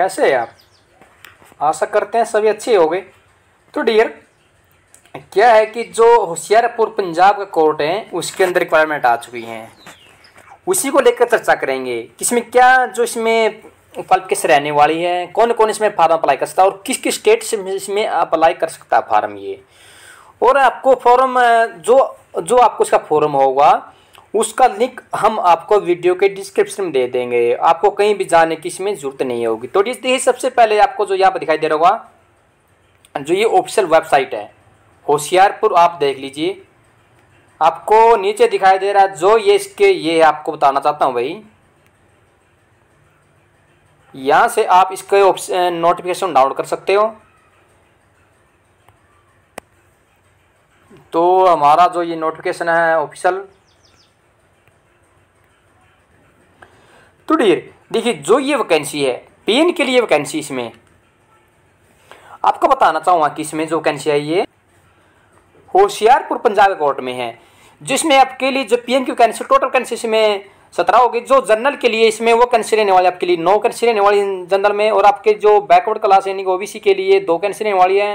कैसे हैं आप आशा करते हैं सभी अच्छे हो गए तो डियर क्या है कि जो होशियारपुर पंजाब का कोर्ट है उसके अंदर रिक्वायरमेंट आ चुकी हैं उसी को लेकर चर्चा करेंगे कि इसमें क्या जो इसमें क्वालिफिकेशन रहने वाली है कौन कौन इसमें फार्म अप्लाई कर सकता है और किस किस स्टेट से इसमें अप्लाई कर सकता है फार्म ये और आपको फॉर्म जो जो आपको इसका फॉर्म होगा उसका लिंक हम आपको वीडियो के डिस्क्रिप्शन में दे देंगे आपको कहीं भी जाने की इसमें ज़रूरत नहीं होगी तो देखिए सबसे पहले आपको जो यहाँ पर दिखाई दे रहा होगा जो ये ऑफिशियल वेबसाइट है होशियारपुर आप देख लीजिए आपको नीचे दिखाई दे रहा है जो ये इसके ये आपको बताना चाहता हूँ भाई यहाँ से आप इसके नोटिफिकेशन डाउनलोड कर सकते हो तो हमारा जो ये नोटिफिकेशन है ऑफिशियल तो डियर देखिए जो ये वैकेंसी है पेन के लिए वैकेंसी इसमें आपको बताना चाहूँगा कि इसमें जो वैकेंसी है ये होशियारपुर पंजाब कोर्ट में है जिसमें आपके लिए जो पीएन की वैकेंसी टोटल वैकेंसी इसमें सत्रह होगी जो जनरल के लिए इसमें वो कैंसिल रहने वाली आपके लिए नौ कैंसिल रहने वाली जनरल में और आपके जो बैकवर्ड क्लास यानी कि ओबीसी के लिए दो कैंसिल रहने वाली है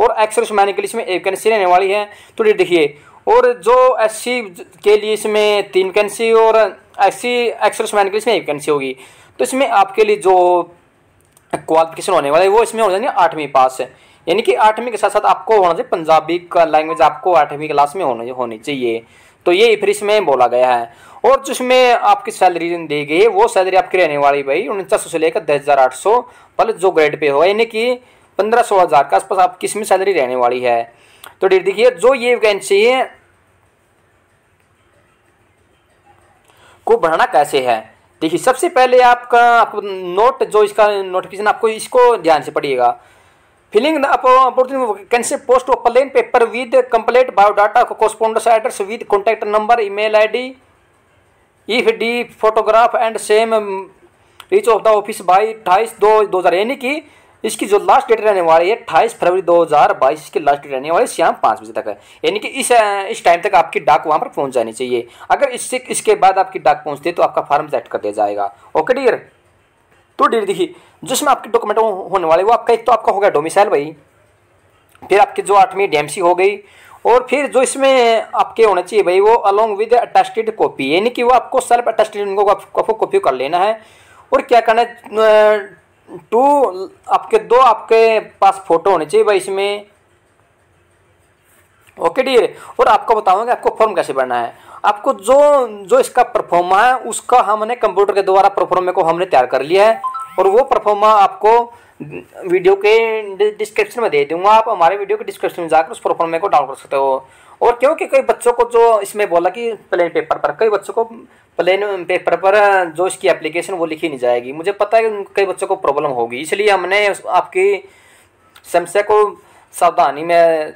और एक्सरस मैन के लिए इसमें एक कैंसिल रहने वाली है तो ये देखिए और जो एस के लिए इसमें तीन कैंसी और ऐसी एक्सल मैन के लिए इसमें वैकेंसी होगी तो इसमें आपके लिए जो क्वालिफिकेशन होने वाला है वो इसमें हो जाएंगे आठवीं पास है यानी कि आठवीं के साथ साथ आपको होना चाहिए पंजाबी का लैंग्वेज आपको आठवीं क्लास में होनी होनी चाहिए तो ये फिर इसमें बोला गया है और जिसमें आपकी सैलरी दी गई है वो सैलरी आपकी रहने वाली भाई उनचास से लेकर दस हज़ार आठ सौ प्लस मतलब जो ग्रेड पे हो यानी कि पंद्रह सौ हज़ार के आसपास आपकी इसमें सैलरी रहने वाली है तो डेट देखिए जो ये वैकेंसी है को बढ़ाना कैसे है देखिए सबसे पहले आपका आपको नोट जो इसका नोटिफिकेशन आपको इसको ध्यान से पढ़िएगा filling opportunity post of plain paper with complete biodata correspondence address with contact number email ID if the photograph and same reach of the office by अट्ठाईस दो दो हज़ार यानी कि इसकी जो लास्ट डेट रहने वाली है अट्ठाईस फरवरी 2022 इसकी लास्ट डेट रहने वाली है शाम पाँच बजे तक है यानी कि इस इस टाइम तक आपकी डाक वहाँ पर पहुँच जानी चाहिए अगर इससे इसके बाद आपकी डाक पहुँचती है तो आपका फॉर्म सेट कर दिया जाएगा ओके डियर तो डियर देखिए जिसमें आपके डॉक्यूमेंट होने वाले वो आपका एक तो आपका हो गया डोमिसाइल भाई फिर आपकी जो आठवीं डीएमसी हो गई और फिर जो इसमें आपके होना चाहिए भाई वो अलोंग विद अटेस्टेड कॉपी यानी कि वो आपको सेल्फ अटेस्टेड आपको कॉपी कर लेना है और क्या करना है टू आपके दो आपके पास फोटो होने चाहिए भाई इसमें ओके डियर और आपको बताऊंगा आपको फॉर्म कैसे भरना है आपको जो जो इसका परफॉर्मा है उसका हमने कंप्यूटर के द्वारा परफॉर्मे को हमने तैयार कर लिया है और वो परफॉर्मा आपको वीडियो के डिस्क्रिप्शन में दे दूंगा आप हमारे वीडियो के डिस्क्रिप्शन में जाकर उस परफॉर्मे को डाउनलोड कर सकते हो और क्योंकि कई बच्चों को जो इसमें बोला कि प्लेन पेपर पर कई बच्चों को प्लेन पेपर पर जो इसकी एप्लीकेशन वो लिखी नहीं जाएगी मुझे पता है कई बच्चों को प्रॉब्लम होगी इसलिए हमने आपकी समस्या को सावधानी में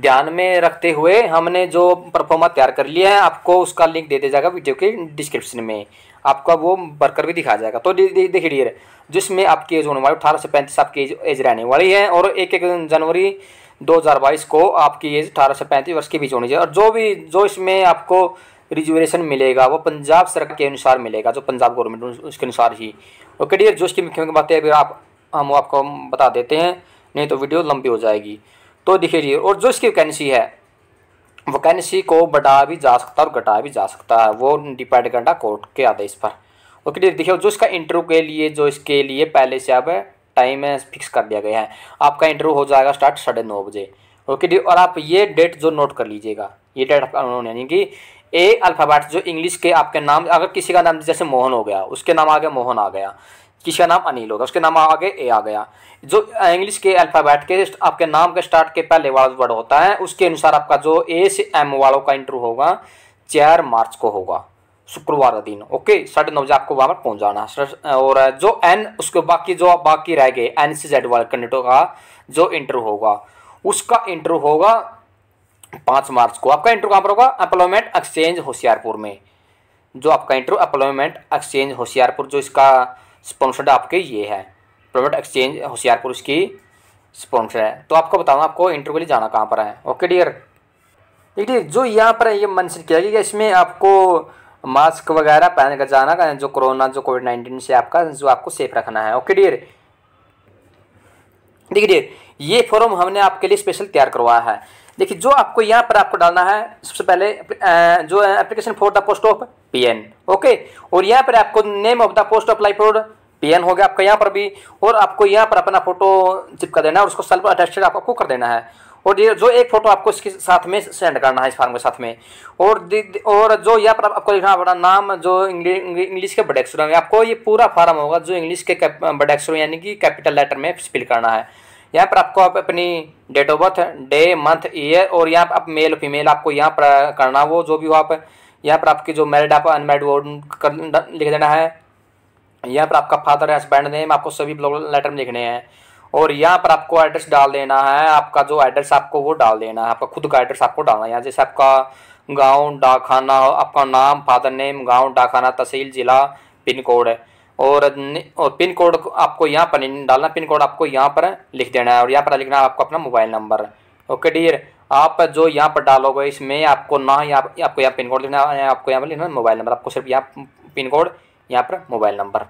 ध्यान में रखते हुए हमने जो परफॉर्मा तैयार कर लिया है आपको उसका लिंक दे दिया जाएगा वीडियो के डिस्क्रिप्शन में आपका वो बरकर भी दिखाया जाएगा तो देखिए डियर जिसमें आपकी एज होने वाली अठारह से पैंतीस आपकी एज एज रहने वाली है और एक एक जनवरी 2022 को आपकी एज अठारह से पैंतीस वर्ष के बीच होनी चाहिए और जो भी जो इसमें आपको रिजर्वेशन मिलेगा वो पंजाब सरकार के अनुसार मिलेगा जो पंजाब गवर्नमेंट उसके अनुसार ही ओके डियर जो इसकी मुख्य बातें अभी आप हम आपको बता देते हैं नहीं तो वीडियो लंबी हो जाएगी तो देखिए जी और जो इसकी वैकेंसी है वैकेंसी को बढ़ा भी जा सकता है और घटाया भी जा सकता है वो डिपेंड करना कोर्ट के आदेश पर ओके क्लियर देखिए जो इसका इंटरव्यू के लिए जो इसके लिए पहले से अब टाइम फिक्स कर दिया गया है आपका इंटरव्यू हो जाएगा स्टार्ट साढ़े नौ बजे ओके डी और आप ये डेट जो नोट कर लीजिएगा ये डेट आपका उन्होंने यानी कि ए अल्फ़ाबेट जो इंग्लिश के आपके नाम अगर किसी का नाम जैसे मोहन हो गया उसके नाम आ गया मोहन आ गया किसका नाम अनिल होगा उसके नाम आगे ए आ गया जो इंग्लिश के अल्फ़ाबेट के आपके नाम के स्टार्ट के पहले वाला वर्ड होता है उसके अनुसार आपका जो ए से एम वालों का इंटरव्यू होगा चार मार्च को होगा शुक्रवार का दिन ओके साढ़े नौ बजे आपको वहाँ पर पहुँच जाना और जो एन उसके बाकी जो बाकी रह गए एन सी जेड वाले कैंडिडेटों का जो इंटरव्यू होगा उसका इंटरव्यू होगा पाँच मार्च को आपका इंटरव्यू कहाँ पर होगा एम्प्लॉयमेंट एक्सचेंज होशियारपुर में जो आपका इंटरव्यू एम्प्लॉयमेंट एक्सचेंज होशियारपुर जो इसका स्पॉन्सर्ड आपके ये है प्रोडक्ट एक्सचेंज होशियारपुर उसकी स्पॉन्सर है तो आपको बताऊँ आपको इंटरव्यू के लिए जाना कहाँ पर है ओके डियर देखिए जो यहाँ पर है ये मैंशन किया गया इसमें आपको मास्क वगैरह पहन कर जाना जो कोरोना जो कोविड नाइन्टीन से आपका जो आपको सेफ रखना है ओके डियर देखिए डियर ये फॉर्म हमने आपके लिए स्पेशल तैयार करवाया है देखिए जो आपको यहाँ पर आपको डालना है सबसे पहले जो application for the post of P okay और यहाँ पर आपको name of the post of लाइफोड पीएन हो गया आपका यहाँ पर भी और आपको यहाँ पर अपना फोटो चिपका देना है और उसको सेल्फ अटेस्टेड आपको कर देना है और ये जो एक फोटो आपको इसके साथ में सेंड करना है इस फॉर्म के साथ में और और जो यहाँ पर आपको लिखना बड़ा नाम जो इंग्लिश के बड़े अक्षरों में आपको ये पूरा फार्म होगा जो इंग्लिश के बड़े अक्षरों यानी कि कैपिटल लेटर में फिल करना है यहाँ पर आपको आप अपनी date of birth day month year और यहाँ पर आप मेल फीमेल आपको यहाँ पर करना वो जो भी हो आप यहाँ पर आपकी जो मैरिड आप अनमेरिड वो कर लिख देना है यहाँ पर आपका फादर हस्बैंड नेम आपको सभी लेटर में लिखने हैं और यहाँ पर आपको एड्रेस डाल देना है आपका जो एड्रेस आपको वो डाल देना है आपका खुद का एड्रेस आपको डालना है यहाँ जैसे आपका गांव डाकखाना आपका नाम फादर नेम गांव डाकखाना तहसील जिला पिन कोड है और और पिन कोड आपको यहाँ पर नहीं डालना पिन कोड आपको यहाँ पर लिख देना है और यहाँ पर लिखना है आपको अपना मोबाइल नंबर ओके डियर आप जो यहाँ पर डालोगे इसमें आपको ना ही आप, आपको यहाँ पिन कोड लिखना है आपको यहाँ पर लिखना मोबाइल नंबर आपको सिर्फ यहाँ पिन कोड यहाँ पर मोबाइल नंबर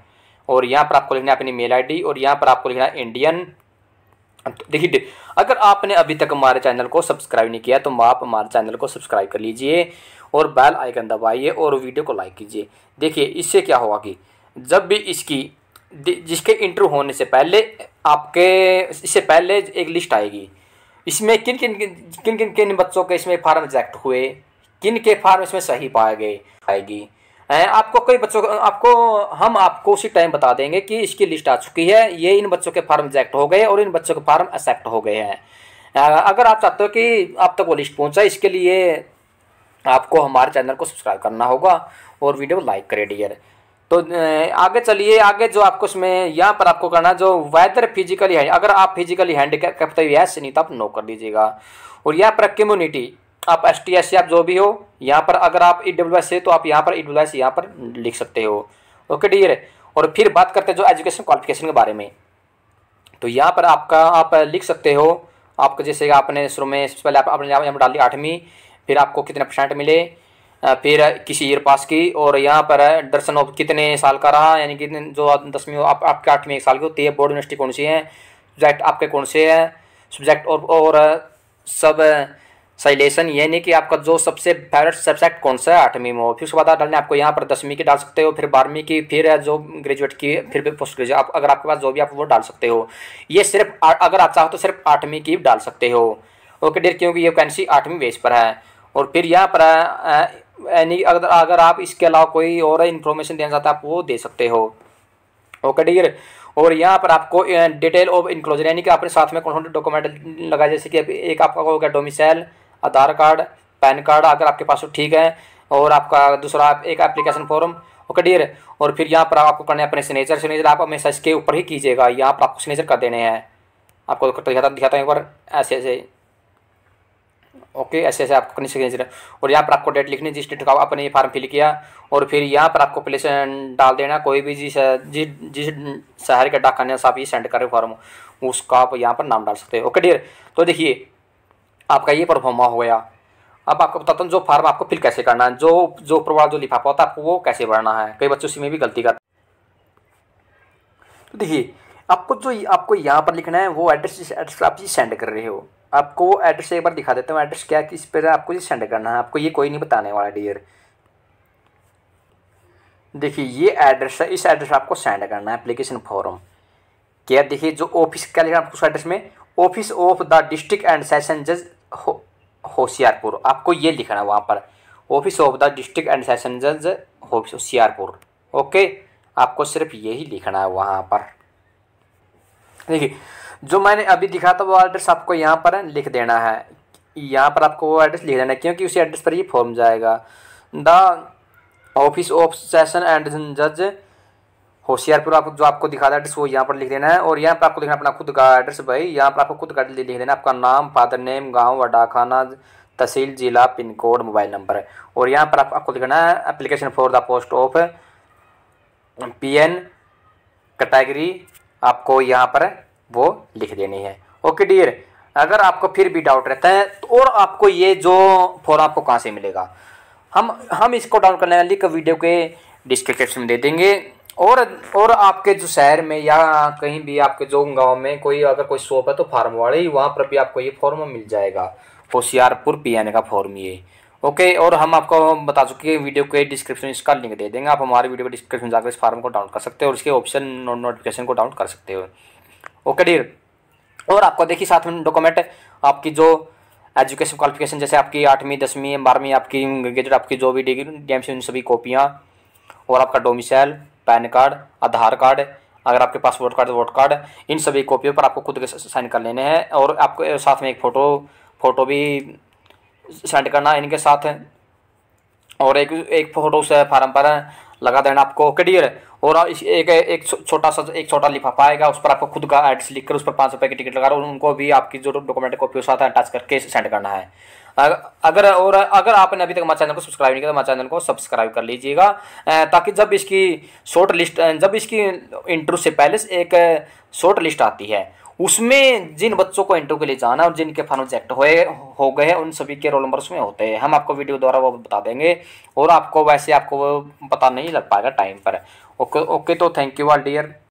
और यहाँ पर आपको लिखना है अपनी मेल आई और यहाँ पर आपको लिखना है इंडियन तो देखिए अगर आपने अभी तक हमारे चैनल को सब्सक्राइब नहीं किया तो आप हमारे चैनल को सब्सक्राइब कर लीजिए और बेल आइकन दबाइए और वीडियो को लाइक कीजिए देखिए इससे क्या होगा कि जब भी इसकी जिसके इंटरव्यू होने से पहले आपके इससे पहले एक लिस्ट आएगी इसमें किन किन किन किन किन बच्चों के इसमें फार्म रिजेक्ट हुए किन के फार्म इसमें सही पाए गए आएगी आपको कई बच्चों आपको हम आपको उसी टाइम बता देंगे कि इसकी लिस्ट आ चुकी है ये इन बच्चों के फार्म रिजेक्ट हो गए और इन बच्चों के फार्म एक्सेप्ट हो गए हैं अगर आप चाहते हो कि आप तक वो लिस्ट पहुँचाए इसके लिए आपको हमारे चैनल को सब्सक्राइब करना होगा और वीडियो को लाइक करें डियर तो आगे चलिए आगे जो आपको इसमें यहाँ पर आपको करना जो वेदर फिजिकली है अगर आप फिजिकली हैंडीकैप तो यस नहीं तो आप नो कर दीजिएगा और यहाँ पर कम्युनिटी आप एस टी एस सी आप जो भी हो यहाँ पर अगर आप ई डब्ल्यू एस है तो आप यहाँ पर ई डब्ल्यू एस यहाँ पर लिख सकते हो ओके डियर और फिर बात करते हैं जो एजुकेशन क्वालिफिकेशन के बारे में तो यहाँ पर आपका आप लिख सकते हो आपको जैसे आपने शुरू में सबसे पहले आप, आपने यहाँ पर डाली आठवीं फिर आपको कितने परसेंट मिले फिर किसी ईयर पास की और यहाँ पर है दर्शन ऑफ कितने साल का रहा यानी कि जो दसवीं आप, आपके आठवीं एक साल की होती है बोर्ड यूनिवर्सिटी कौन सी है सब्जेक्ट आपके कौन से हैं सब्जेक्ट और और सब साइलेशन यानी कि आपका जो सबसे फेवरेट सब्जेक्ट कौन सा है आठवीं में हो फिर उसके बाद डालने आपको यहाँ पर दसवीं की डाल सकते हो फिर बारहवीं की फिर जो ग्रेजुएट की फिर भी पोस्ट ग्रेजुएट आप अगर आपके पास जो भी आप वो डाल सकते हो ये सिर्फ अगर आप चाहो तो सिर्फ आठवीं की डाल सकते हो ओके डेर क्योंकि ये वैकेंसी आठवीं बेस पर है और फिर यहाँ पर एनी अगर अगर आप इसके अलावा कोई और इन्फॉर्मेशन देना चाहते हैं आप वो दे सकते हो ओके डियर और यहाँ पर आपको डिटेल ऑफ इंक्लोजर यानी कि आपने साथ में कौन से डॉक्यूमेंट लगाए जैसे कि एक आपका हो गया domicile Aadhaar card PAN card अगर आपके पास ठीक है और आपका दूसरा एक एप्लीकेशन फॉर्म ओके डियर और फिर यहाँ पर आपको करने अपने सिग्नेचर सिग्नेचर आप हमेशा इसके ऊपर ही कीजिएगा यहाँ पर आपको सिग्नेचर कर देने हैं आपको तो दिखाता दिखाता हूँ एक बार ऐसे ऐसे ओके ऐसे ऐसे आपको करनी चाहिए और यहाँ पर आपको डेट लिखनी जिस डेट का आपने ये फॉर्म फिल किया और फिर यहाँ पर आपको प्लेस डाल देना कोई भी जिस जिस जिस शहर के डाकखाने से आप ये सेंड करें फॉर्म उसका आप यहाँ पर नाम डाल सकते हैं ओके डियर तो देखिए आपका ये परफॉर्मा हो गया अब आपको बताता हूँ जो फार्म आपको फिल कैसे करना है जो जो ऊपर वाला जो लिफाफा होता है आपको वो कैसे भरना है कई बच्चों में भी गलती करते तो देखिए आपको जो आपको यहाँ पर लिखना है वो एड्रेस जिस एड्रेस पर आप जी सेंड कर रहे हो आपको वो एड्रेस एक बार दिखा देता हूँ एड्रेस क्या किस पर आपको ये सेंड करना है आपको ये कोई नहीं बताने वाला डियर देखिए ये एड्रेस है इस एड्रेस आपको सेंड करना है एप्लीकेशन फॉर्म क्या देखिए जो ऑफिस क्या लिखना आपको उस एड्रेस में office of the district and session जज होशियारपुर आपको ये लिखना है वहाँ पर office of the district and session जज होशियारपुर ओके आपको सिर्फ यही लिखना है वहाँ पर देखिए जो मैंने अभी दिखा था वो एड्रेस आपको यहाँ पर लिख देना है यहाँ पर आपको वो एड्रेस लिख देना है क्योंकि उसी एड्रेस पर ही फॉर्म जाएगा the office of session and जज होशियारपुर आपको जो आपको दिखा था एड्रेस वो यहाँ पर लिख देना है और यहाँ पर आपको लिखना अपना खुद का एड्रेस भाई यहाँ पर आपको खुद का एड्रेस लिख देना आपका नाम फादर नेम गाँव वडाखाना तहसील जिला पिन कोड मोबाइल नंबर और यहाँ पर आपको लिखना है application for the post of P N category आपको यहाँ पर वो लिख देनी है ओके डियर अगर आपको फिर भी डाउट रहता है तो और आपको ये जो फॉर्म आपको कहाँ से मिलेगा हम हम इसको डाउन करने का वीडियो के डिस्क्रिप्शन में दे देंगे और और आपके जो शहर में या कहीं भी आपके जो गांव में कोई अगर कोई शॉप है तो फार्म वाले ही वहाँ पर भी आपको ये फॉर्म मिल जाएगा होशियारपुर पी का फॉर्म ये ओके और हम आपको बता चुके हैं वीडियो के डिस्क्रिप्शन इसका लिंक दे देंगे आप हमारे वीडियो के डिस्क्रिप्शन जाकर इस फार्म को डाउन कर सकते हो और इसके ऑप्शन नोटिफिकेशन को डाउन कर सकते हो ओके डियर और आपको देखिए साथ में डॉक्यूमेंट आपकी जो एजुकेशन क्वालिफिकेशन जैसे आपकी आठवीं दसवीं बारहवीं आपकी ग्रेजुएट आपकी जो भी डिग्री डी एम सी उन सभी कॉपियाँ और आपका domicile PAN card Aadhaar card अगर आपके पास वोट कार्ड वोट कार्ड इन सभी कॉपियों पर आपको खुद के साइन कर लेने हैं और आपको साथ में एक फ़ोटो फ़ोटो भी सेंड करना इनके साथ और एक एक फ़ोटो से फार्म पर लगा देना आपको ओके डियर और एक एक छोटा सा एक छोटा लिफाफा आएगा उस पर आपको खुद का एड्रेस कर उस पर पाँच रुपये की टिकट लगा रहा उनको भी आपकी जो डॉक्यूमेंट कॉपी उसके साथ अटैच करके सेंड करना है अगर और अगर आपने अभी तक हमारे चैनल को सब्सक्राइब नहीं किया तो हमारे चैनल को सब्सक्राइब कर लीजिएगा ताकि जब इसकी शॉर्ट लिस्ट जब इसकी इंटरव्यू से पहले एक शॉर्ट लिस्ट आती है उसमें जिन बच्चों को इंटरव्यू के लिए जाना और जिनके फॉर्म रिजेक्ट हुए हो गए हैं उन सभी के रोल नंबर उसमें होते हैं हम आपको वीडियो द्वारा वो बता देंगे और आपको वैसे आपको वो पता नहीं लग पाएगा टाइम पर ओके ओके तो थैंक यू ऑल डियर